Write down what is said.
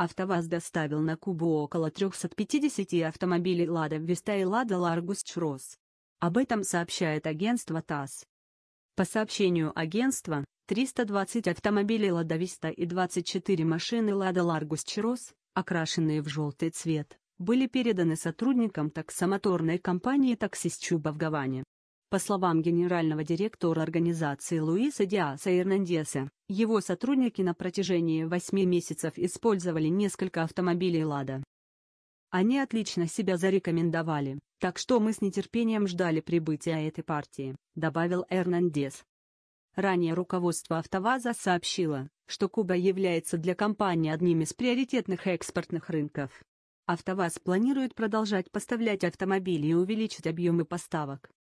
АвтоВАЗ доставил на Кубу около 350 автомобилей «Лада Виста» и «Лада Ларгус Чрос». Об этом сообщает агентство ТАСС. По сообщению агентства, 320 автомобилей «Лада Виста» и 24 машины «Лада Ларгус Чрос», окрашенные в желтый цвет, были переданы сотрудникам таксомоторной компании «Таксист Чуба» в Гаване. По словам генерального директора организации Луиса Диаса Эрнандеса, его сотрудники на протяжении восьми месяцев использовали несколько автомобилей «Лада». Они отлично себя зарекомендовали, так что мы с нетерпением ждали прибытия этой партии, добавил Эрнандес. Ранее руководство «АвтоВАЗа» сообщило, что Куба является для компании одним из приоритетных экспортных рынков. «АвтоВАЗ» планирует продолжать поставлять автомобили и увеличить объемы поставок.